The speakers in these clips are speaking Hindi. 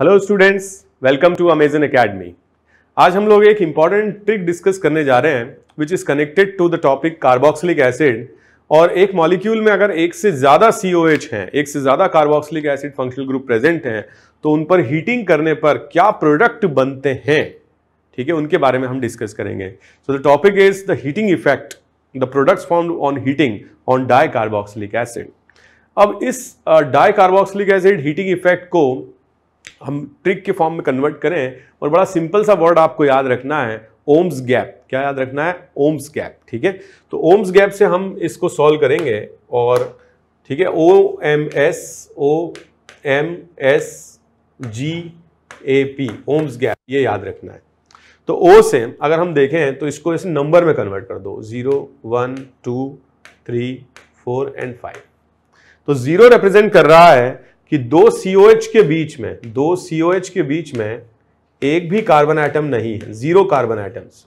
Hello students welcome to Amazon Academy आज हम लोग एक इम्पॉर्टेंट ट्रिक डिस्कस करने जा रहे हैं which is connected to the topic carboxylic acid और एक मॉलिक्यूल में अगर एक से ज़्यादा सी ओ एच हैं एक से ज़्यादा carboxylic acid functional group present हैं तो उन पर हीटिंग करने पर क्या प्रोडक्ट बनते हैं ठीक है उनके बारे में हम डिस्कस करेंगे so the topic is the heating effect the products form on heating on di carboxylic acid अब इस di carboxylic acid heating effect को हम ट्रिक के फॉर्म में कन्वर्ट करें और बड़ा सिंपल सा वर्ड आपको याद रखना है ओम्स गैप क्या याद रखना है ओम्स गैप ठीक है तो ओम्स गैप से हम इसको सॉल्व करेंगे और ठीक है O M S O M S G A P OMS gap ये याद रखना है तो ओ से अगर हम देखें तो इसको इसे नंबर में कन्वर्ट कर दो zero one two three four and five तो ज़ीरो रिप्रेजेंट कर रहा है कि दो सी के बीच में दो सी के बीच में एक भी कार्बन आइटम नहीं है जीरो कार्बन आइटम्स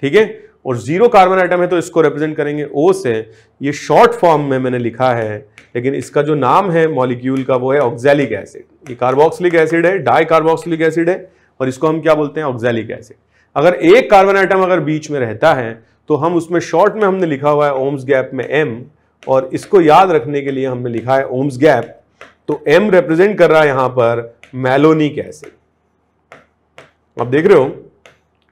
ठीक है और जीरो कार्बन आइटम है तो इसको रिप्रेजेंट करेंगे ओ से ये शॉर्ट फॉर्म में मैंने लिखा है लेकिन इसका जो नाम है मॉलिक्यूल का वो है ऑक्जेलिक एसिड ये कार्बोक्सिलिक एसिड है डाई कार्बोक्सिलिक एसिड है और इसको हम क्या बोलते हैं ऑक्जेलिक एसिड अगर एक कार्बन आइटम अगर बीच में रहता है तो हम उसमें शॉर्ट में हमने लिखा हुआ है ओम्स गैप में एम और इसको याद रखने के लिए हमने लिखा है ओम्स गैप तो M रिप्रेजेंट कर रहा है यहां पर मैलोनिक एसिड आप देख रहे हो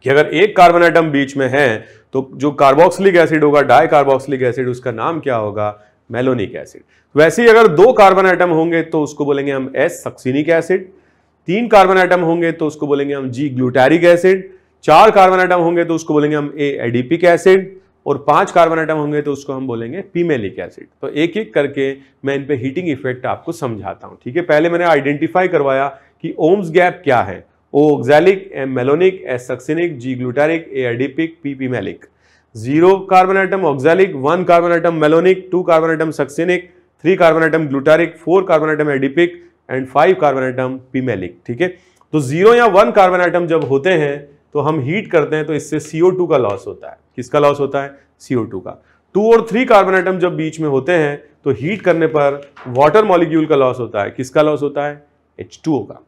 कि अगर एक कार्बन आइटम बीच में है तो जो कार्बोक्सिलिक एसिड होगा डाई कार्बोक्सिलिक एसिड उसका नाम क्या होगा मेलोनिक एसिड वैसे ही अगर दो कार्बन आइटम होंगे तो उसको बोलेंगे हम एस सक्सिनिक एसिड तीन कार्बन आइटम होंगे तो उसको बोलेंगे हम जी ग्लूटेरिक एसिड चार कार्बन आइटम होंगे तो उसको बोलेंगे हम ए एडीपिक एसिड और पांच कार्बन आइटम होंगे तो उसको हम बोलेंगे पीमेलिक एसिड तो एक एक करके मैं इन पे हीटिंग इफेक्ट आपको समझाता हूँ ठीक है पहले मैंने आइडेंटिफाई करवाया कि ओम्स गैप क्या है O oxalic M malonic S succinic G glutaric A adipic P pimelic zero carbon atom oxalic one carbon atom malonic two carbon atom succinic three carbon atom glutaric four carbon atom adipic and five carbon atom pimelic ठीक है तो जीरो या वन कार्बन आइटम जब होते हैं तो हम हीट करते हैं तो इससे CO2 का लॉस होता है किसका लॉस होता है CO2 का टू और थ्री कार्बन आइटम जब बीच में होते हैं तो हीट करने पर वाटर मॉलिक्यूल का लॉस होता है किसका लॉस होता है H2O का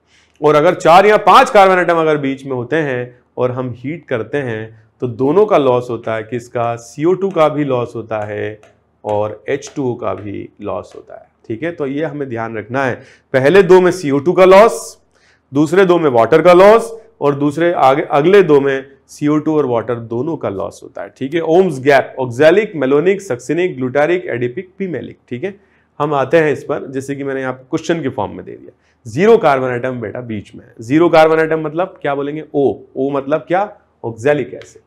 और अगर चार या पांच कार्बन आइटम अगर बीच में होते हैं और हम हीट करते हैं तो दोनों का लॉस होता है किसका CO2 का भी लॉस होता है और H2O का भी लॉस होता है ठीक है तो ये हमें ध्यान रखना है पहले दो में CO2 का लॉस दूसरे दो में वाटर का लॉस और दूसरे आगे अगले दो में सीओ टू और वाटर दोनों का लॉस होता है ठीक है OMS gap oxalic malonic succinic glutaric adipic pimelic ठीक है हम आते हैं इस पर जैसे कि मैंने यहाँ क्वेश्चन के फॉर्म में दे दिया जीरो कार्बन आइटम बेटा बीच में है जीरो कार्बन आइटम मतलब क्या बोलेंगे ओ ओ मतलब क्या ऑक्जेलिक एसिड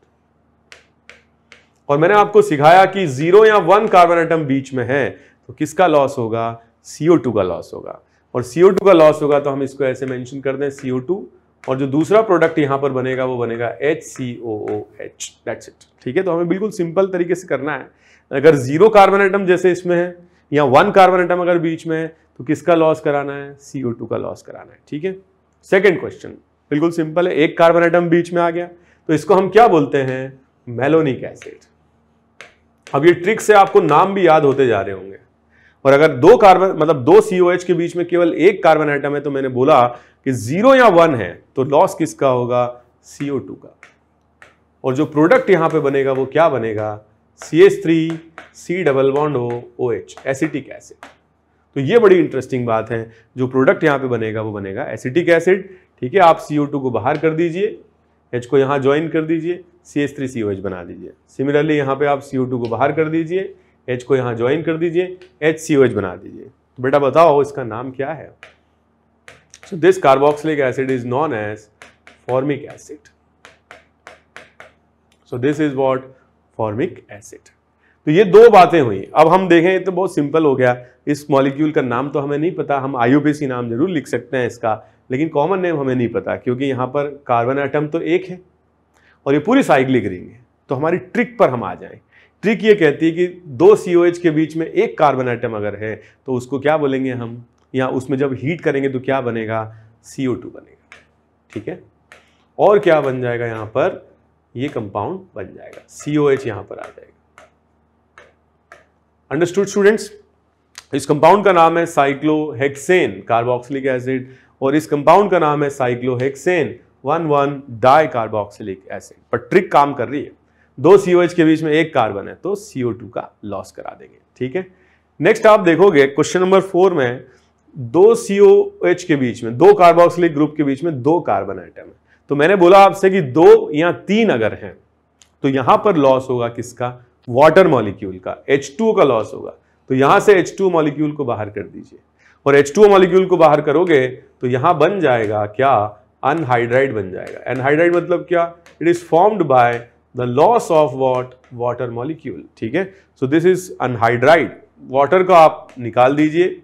और मैंने आपको सिखाया कि जीरो या वन कार्बन आइटम बीच में है तो किसका लॉस होगा सीओ टू का लॉस होगा और सीओ टू का लॉस होगा तो हम इसको ऐसे मेंशन कर दें सीओ टू और जो दूसरा प्रोडक्ट यहां पर बनेगा वो बनेगा H C O O H that's it ठीक है तो हमें बिल्कुल सिंपल तरीके से करना है अगर जीरो कार्बन आइटम जैसे इसमें है या वन कार्बन आइटम अगर बीच में है तो किसका लॉस कराना है सी ओ टू का लॉस कराना है ठीक है सेकेंड क्वेश्चन बिल्कुल सिंपल है एक कार्बन आइटम बीच में आ गया तो इसको हम क्या बोलते हैं मेलोनिक एसिड अब ये ट्रिक से आपको नाम भी याद होते जा रहे होंगे और अगर दो कार्बन मतलब दो एच के बीच में केवल एक कार्बन आइटम है तो मैंने बोला कि जीरो या वन है तो लॉस किसका होगा टू का और जो प्रोडक्ट यहां पे बनेगा वो क्या बनेगा C S three C double bond O O H acetic acid तो ये बड़ी इंटरेस्टिंग बात है जो प्रोडक्ट यहाँ पे बनेगा वो बनेगा एसिटिक एसिड ठीक है आप CO2 को बाहर कर दीजिए H को यहाँ ज्वाइन कर दीजिए C S three C O H बना दीजिए सिमिलरली यहाँ पे आप CO2 को बाहर कर दीजिए एच को यहाँ ज्वाइन कर दीजिए एच सी ओ एच बना दीजिए तो बेटा बताओ इसका नाम क्या है so this carboxylic acid is known as formic acid so this is what formic acid तो ये दो बातें हुई अब हम देखें तो बहुत सिंपल हो गया इस मॉलिक्यूल का नाम तो हमें नहीं पता हम आई नाम जरूर लिख सकते हैं इसका लेकिन कॉमन नेम हमें नहीं पता क्योंकि यहाँ पर कार्बन आइटम तो एक है और ये पूरी साइक्लिक रिंग है तो हमारी ट्रिक पर हम आ जाएं ट्रिक ये कहती है कि दो सी के बीच में एक कार्बन आइटम अगर है तो उसको क्या बोलेंगे हम या उसमें जब हीट करेंगे तो क्या बनेगा सी बनेगा ठीक है और क्या बन जाएगा यहाँ पर ये कंपाउंड बन जाएगा सी ओ एच यहाँ पर आ जाएगा अंडरस्टूड स्टूडेंट्स इस कंपाउंड का नाम है साइक्लोहेक्सेन कार्बोक्सिलिक एसिड और इस कंपाउंड का नाम है cyclohexane one one di carboxylic acid पर ट्रिक काम कर रही है दो सीओ के बीच में एक कार्बन है तो सीओ का लॉस करा देंगे ठीक है नेक्स्ट आप देखोगे क्वेश्चन नंबर फोर में दो सीओ के बीच में दो कार्बोक्सिलिक ग्रुप के बीच में दो कार्बन आइटम है तो मैंने बोला आपसे कि दो या तीन अगर हैं तो यहां पर लॉस होगा किसका वाटर मॉलिक्यूल का टू का लॉस होगा तो यहां से टू मॉलिक्यूल को बाहर कर दीजिए और टू मॉलिक्यूल को बाहर करोगे तो यहां बन जाएगा क्या अनहाइड्राइड बन जाएगा एनहाइड्राइड मतलब क्या it is formed by the loss of what water molecule ठीक है so this is anhydride water को आप निकाल दीजिए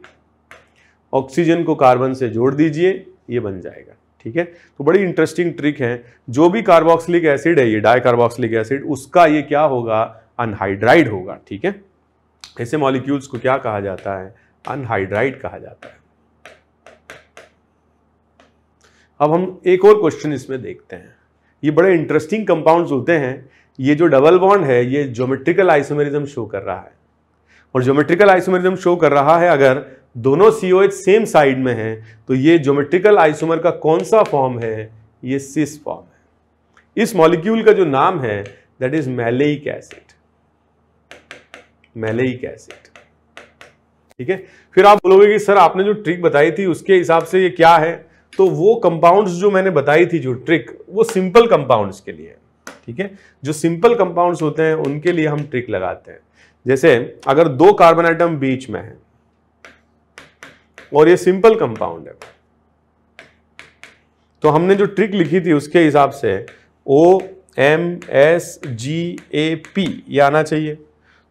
ऑक्सीजन को कार्बन से जोड़ दीजिए ये बन जाएगा ठीक है तो बड़ी इंटरेस्टिंग ट्रिक है जो भी कार्बोक्सिलिक एसिड है ये कार्बोक्सिलिक एसिड उसका ये क्या होगा अनहाइड्राइड होगा ठीक है ऐसे मॉलिक्यूल्स को क्या कहा जाता है अनहाइड्राइड कहा जाता है अब हम एक और क्वेश्चन इसमें देखते हैं ये बड़े इंटरेस्टिंग कंपाउंड्स होते हैं ये जो डबल बॉन्ड है ये ज्योमेट्रिकल आइसोमेरिज्म शो कर रहा है और ज्योमेट्रिकल आइसोमेरिज्म शो कर रहा है अगर दोनों सी सेम साइड में है तो ये ज्योमेट्रिकल आइसोमर का कौन सा फॉर्म है ये सिस फॉर्म है इस मॉलिक्यूल का जो नाम है that is maleic acid maleic acid ठीक है फिर आप बोलोगे कि सर आपने जो ट्रिक बताई थी उसके हिसाब से ये क्या है तो वो कंपाउंड्स जो मैंने बताई थी जो ट्रिक वो सिंपल कंपाउंड्स के लिए ठीक है जो सिंपल कंपाउंड्स होते हैं उनके लिए हम ट्रिक लगाते हैं जैसे अगर दो कार्बन आइटम बीच में है और ये सिंपल कंपाउंड है तो हमने जो ट्रिक लिखी थी उसके हिसाब से O M S G A P ये आना चाहिए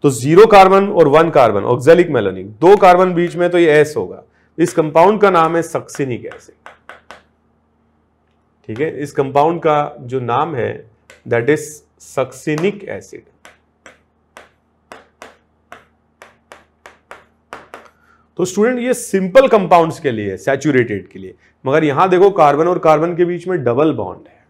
तो जीरो कार्बन और वन कार्बन ऑक्जेलिक मेलोनिक दो कार्बन बीच में तो ये एस होगा इस कंपाउंड का नाम है सक्सिनिक एसिड ठीक है इस कंपाउंड का जो नाम है दैट इज सक्सिनिक एसिड तो स्टूडेंट ये सिंपल कंपाउंड्स के लिए सैचुरेटेड के लिए मगर यहां देखो कार्बन और कार्बन के बीच में डबल बॉन्ड है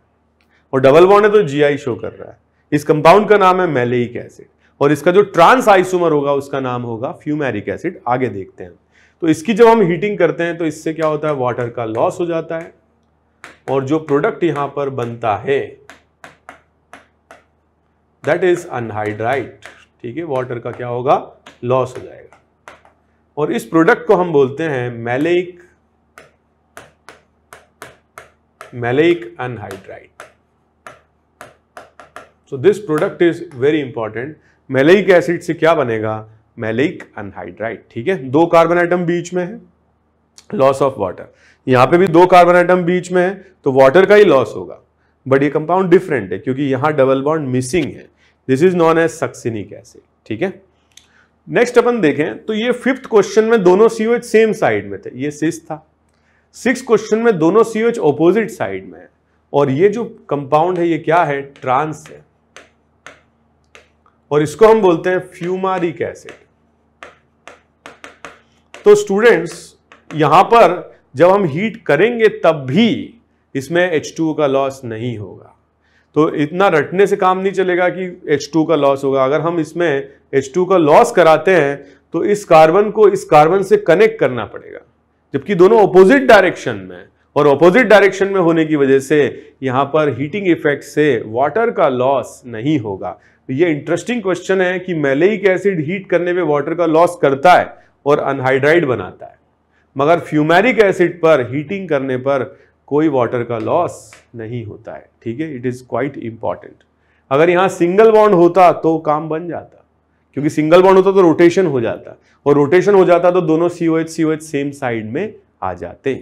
और डबल बॉन्ड है तो जीआई शो कर रहा है इस कंपाउंड का नाम है मेलेक एसिड और इसका जो ट्रांस आइसोमर होगा उसका नाम होगा फ्यूमेरिक एसिड आगे देखते हैं तो इसकी जब हम हीटिंग करते हैं तो इससे क्या होता है वाटर का लॉस हो जाता है और जो प्रोडक्ट यहां पर बनता है दैट इज अनहाइड्राइट ठीक है वाटर का क्या होगा लॉस हो जाएगा और इस प्रोडक्ट को हम बोलते हैं maleic maleic anhydride so this product is very important maleic acid से क्या बनेगा मैलेक अनहाइड्राइट ठीक है दो कार्बन आइटम बीच में है लॉस ऑफ वाटर यहां पे भी दो कार्बन आइटम बीच में है तो वाटर का ही लॉस होगा बट ये कंपाउंड डिफरेंट है क्योंकि यहां डबल बॉन्ड मिसिंग है this is known as succinic acid ठीक है नेक्स्ट अपन देखें तो ये फिफ्थ क्वेश्चन में दोनों सीओएच सेम साइड में थे ये सिक्स था सिक्स क्वेश्चन में दोनों सीओएच ऑपोजिट साइड में है और ये जो कंपाउंड है ये क्या है ट्रांस है और इसको हम बोलते हैं फ्यूमारिक एसिड तो स्टूडेंट्स यहां पर जब हम हीट करेंगे तब भी इसमें टू का लॉस नहीं होगा तो इतना रटने से काम नहीं चलेगा कि H2 का लॉस होगा अगर हम इसमें H2 का लॉस कराते हैं तो इस कार्बन को इस कार्बन से कनेक्ट करना पड़ेगा जबकि दोनों अपोजिट डायरेक्शन में और अपोजिट डायरेक्शन में होने की वजह से यहां पर हीटिंग इफेक्ट से वाटर का लॉस नहीं होगा तो ये इंटरेस्टिंग क्वेश्चन है कि मैलेक एसिड हीट करने में वाटर का लॉस करता है और अनहाइड्राइड बनाता है मगर फ्यूमेरिक एसिड पर हीटिंग करने पर कोई वाटर का लॉस नहीं होता है ठीक है इट इज़ क्वाइट इम्पॉर्टेंट अगर यहाँ सिंगल बॉन्ड होता तो काम बन जाता क्योंकि सिंगल बॉन्ड होता तो रोटेशन हो जाता और रोटेशन हो जाता तो दोनों C O H C O H same side में आ जाते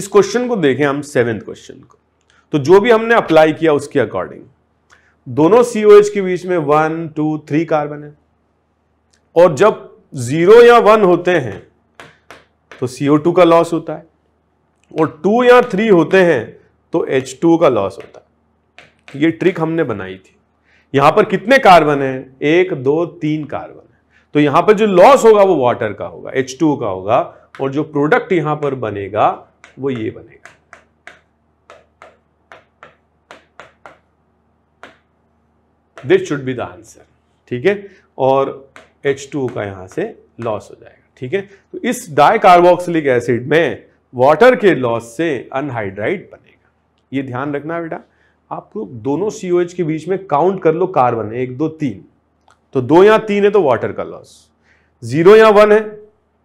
इस क्वेश्चन को देखें हम सेवेंथ क्वेश्चन को तो जो भी हमने अप्लाई किया उसके अकॉर्डिंग दोनों सी ओ एच के बीच में वन टू थ्री कार्बन है और जब जीरो या वन होते हैं तो CO2 का लॉस होता है और टू या थ्री होते हैं तो H2O का लॉस होता है तो ये ट्रिक हमने बनाई थी यहां पर कितने कार्बन है एक दो तीन कार्बन है तो यहां पर जो लॉस होगा वो वाटर का होगा H2O का होगा और जो प्रोडक्ट यहां पर बनेगा वो ये बनेगा this should be the answer ठीक है और H2O का यहां से लॉस हो जाएगा ठीक है तो इस डाइकार्बोक्सिलिक एसिड में वाटर के लॉस से अनहाइड्राइड बनेगा ये ध्यान रखना बेटा आप लोग दोनों सी के बीच में काउंट कर लो कार्बन एक दो तीन तो दो या तीन है तो वाटर का लॉस जीरो या वन है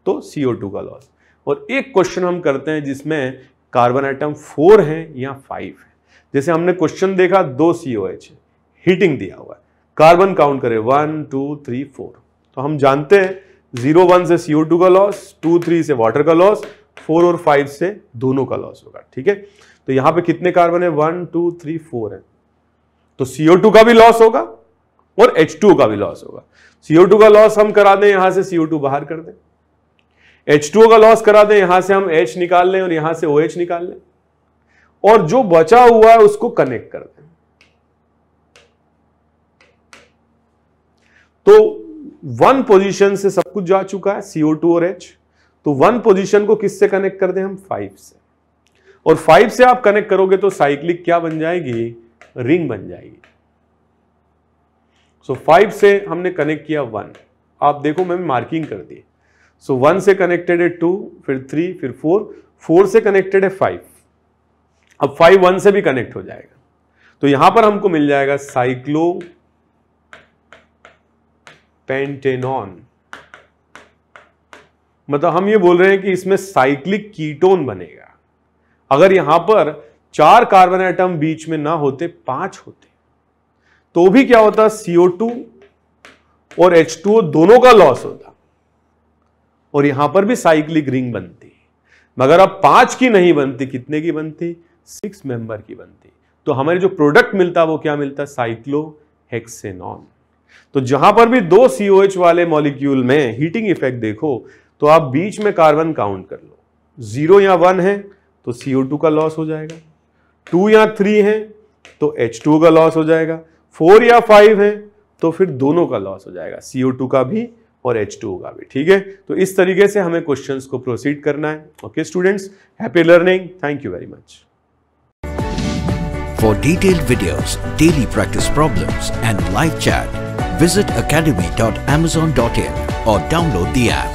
तो सीओ का लॉस और एक क्वेश्चन हम करते हैं जिसमें कार्बन आइटम फोर है या फाइव है जैसे हमने क्वेश्चन देखा दो सीओ एच हीटिंग दिया हुआ है कार्बन काउंट करें वन टू थ्री फोर तो हम जानते हैं जीरो वन से सीओ टू का लॉस टू थ्री से वाटर का लॉस फोर और फाइव से दोनों का लॉस होगा ठीक है तो यहां पे कितने कार्बन है वन टू थ्री फोर है तो सीओ टू का भी लॉस होगा और एच टू का भी लॉस होगा सीओ टू का लॉस हम करा दें यहां से सीओ टू बाहर कर दें एच टू का लॉस करा दें यहां से हम एच निकाल लें और यहां से ओ OH निकाल लें और जो बचा हुआ है उसको कनेक्ट कर दें तो वन पोजीशन से सब कुछ जा चुका है सीओ टू और एच तो वन पोजीशन को किससे कनेक्ट कर दें हम फाइव से और फाइव से आप कनेक्ट करोगे तो साइक्लिक क्या बन जाएगी रिंग बन जाएगी सो so, फाइव से हमने कनेक्ट किया वन आप देखो मैंने मार्किंग कर दी सो so, वन से कनेक्टेड है टू फिर थ्री फिर फोर फोर से कनेक्टेड है फाइव अब फाइव वन से भी कनेक्ट हो जाएगा तो यहां पर हमको मिल जाएगा साइक्लो पेंटेनॉन मतलब हम ये बोल रहे हैं कि इसमें साइक्लिक कीटोन बनेगा अगर यहां पर चार कार्बन एटम बीच में ना होते पांच होते तो भी क्या होता CO2 और H2O दोनों का लॉस होता और यहां पर भी साइक्लिक रिंग बनती मगर अब पांच की नहीं बनती कितने की बनती सिक्स मेंबर की बनती तो हमारे जो प्रोडक्ट मिलता वो क्या मिलता साइक्लो हेक्सेनॉन तो जहां पर भी दो एच वाले मॉलिक्यूल में हीटिंग इफेक्ट देखो तो आप बीच में कार्बन काउंट कर लो जीरो या वन है तो टू का लॉस हो जाएगा टू या थ्री है तो एच टू का लॉस हो जाएगा फोर या फाइव है तो फिर दोनों का लॉस हो जाएगा सीओ टू का भी और एच टू का भी ठीक है तो इस तरीके से हमें क्वेश्चन को प्रोसीड करना है okay students happy learning thank you very much For detailed videos, daily practice problems and live chat, visit academy.amazon.in or download the app.